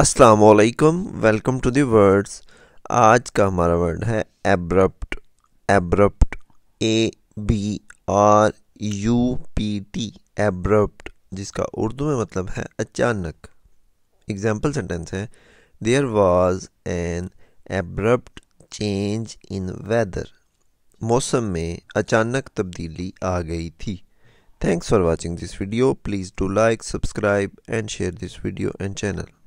असलकम welcome to the words आज का हमारा वर्ड है abrupt abrupt A B R U P T abrupt जिसका उर्दू में मतलब है अचानक एग्जाम्पल सेंटेंस है there was an abrupt change in weather मौसम में अचानक तब्दीली आ गई थी thanks for watching this video please do like subscribe and share this video and channel